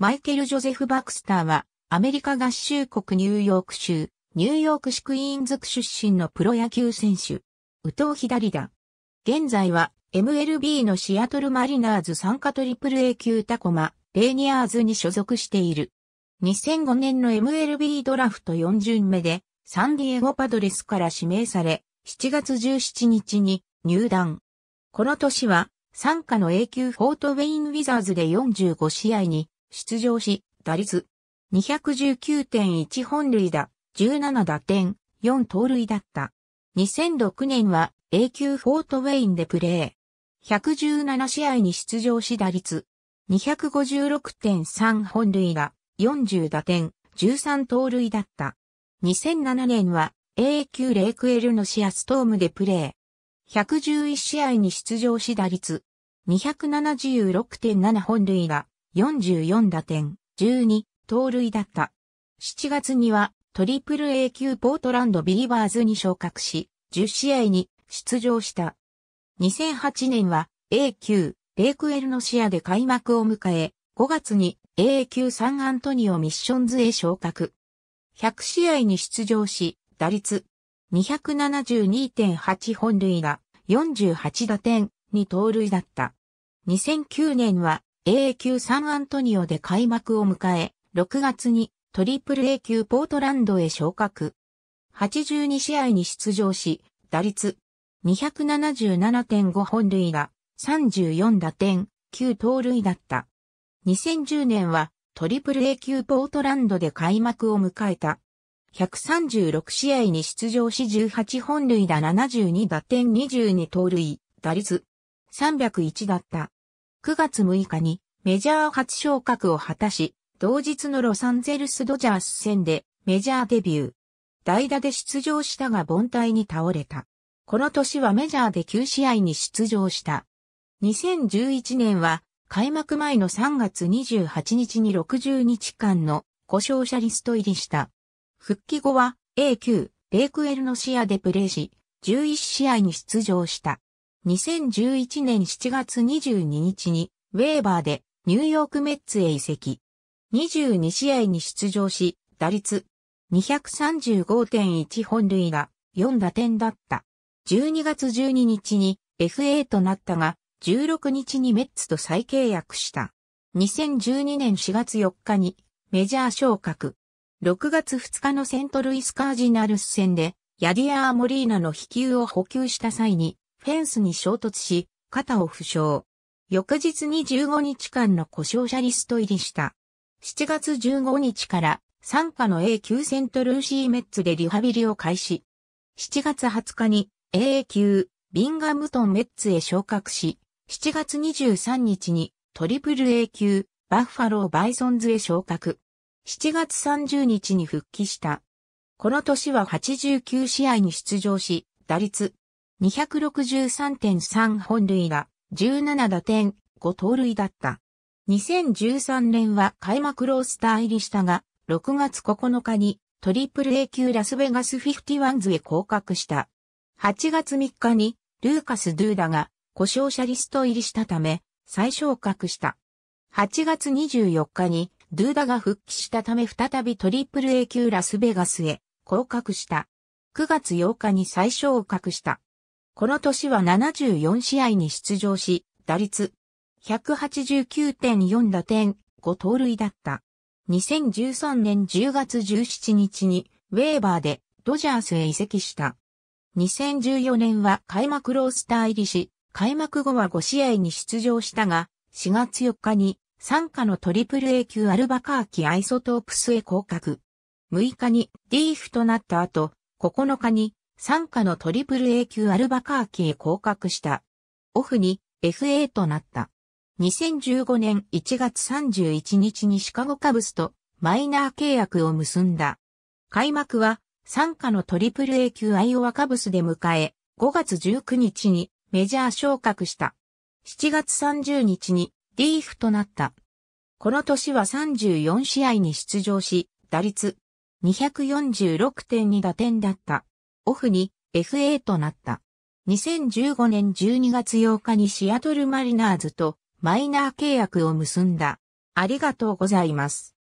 マイケル・ジョゼフ・バクスターは、アメリカ合衆国ニューヨーク州、ニューヨーク市クイーンズ区出身のプロ野球選手。右投左打。現在は、MLB のシアトルマリナーズ参加トリプル A 級タコマ、レーニアーズに所属している。2005年の MLB ドラフト4巡目で、サンディエゴパドレスから指名され、7月17日に入団。この年は、参加の A 級フォートウェインウィザーズで45試合に出場し、打率219.1本塁打、17打点、4盗塁だった。2006年は A 級フォートウェインでプレー。117試合に出場し打率256.3本塁打、40打点、13盗塁だった。2007年は A 級レイクエルノシアストームでプレー。111試合に出場し打率276.7本塁打、44打点、12盗塁だった。7月にはトリプル A 級ポートランドビリバーズに昇格し、10試合に出場した。2008年は A 級レイクエルノシアで開幕を迎え、5月に A 級サンアントニオミッションズへ昇格。100試合に出場し、打率272.8本塁打、48打点、に盗塁だった。2009年は A 級サンアントニオで開幕を迎え、6月にトリプル A 級ポートランドへ昇格。82試合に出場し、打率277.5本塁打、34打点、9盗塁だった。2010年はトリプル A 級ポートランドで開幕を迎えた。136試合に出場し18本塁打72打点22盗塁、打率301だった。9月6日にメジャー初昇格を果たし、同日のロサンゼルスドジャース戦でメジャーデビュー。代打で出場したが凡退に倒れた。この年はメジャーで9試合に出場した。2011年は開幕前の3月28日に60日間の故障者リスト入りした。復帰後は A 級、レイクエルノシアでプレーし、11試合に出場した。2011年7月22日に、ウェーバーでニューヨークメッツへ移籍。22試合に出場し、打率235.1本塁打4打点だった。12月12日に FA となったが、16日にメッツと再契約した。2012年4月4日にメジャー昇格。6月2日のセントルイスカージナルス戦で、ヤディアー・モリーナの飛球を補給した際に、フェンスに衝突し、肩を負傷。翌日に15日間の故障者リスト入りした。7月15日から参加の A 級セントルーシーメッツでリハビリを開始。7月20日に AA 級ビンガムトンメッツへ昇格し、7月23日にトリプル A 級バッファローバイソンズへ昇格。7月30日に復帰した。この年は89試合に出場し、打率263.3本塁打、17打点、5盗塁だった。2013年は開幕ロースター入りしたが、6月9日にトリプル A 級ラスベガス51ズへ降格した。8月3日にルーカス・ドゥーダが故障者リスト入りしたため、再昇格した。8月24日にドゥーダが復帰したため再びトリプル A 級ラスベガスへ降格した。9月8日に再昇格した。この年は74試合に出場し、打率189.4打点5盗塁だった。2013年10月17日にウェーバーでドジャースへ移籍した。2014年は開幕ロースター入りし、開幕後は5試合に出場したが、4月4日に参加のトリプル A 級アルバカーキアイソトープスへ降格。6日にーフとなった後、9日に参加の AAA 級アルバカーキへ降格した。オフに FA となった。2015年1月31日にシカゴカブスとマイナー契約を結んだ。開幕は参加の AAA 級アイオワカブスで迎え、5月19日にメジャー昇格した。7月30日にリーフとなった。この年は34試合に出場し、打率246.2打点だった。オフに FA となった。2015年12月8日にシアトルマリナーズとマイナー契約を結んだ。ありがとうございます。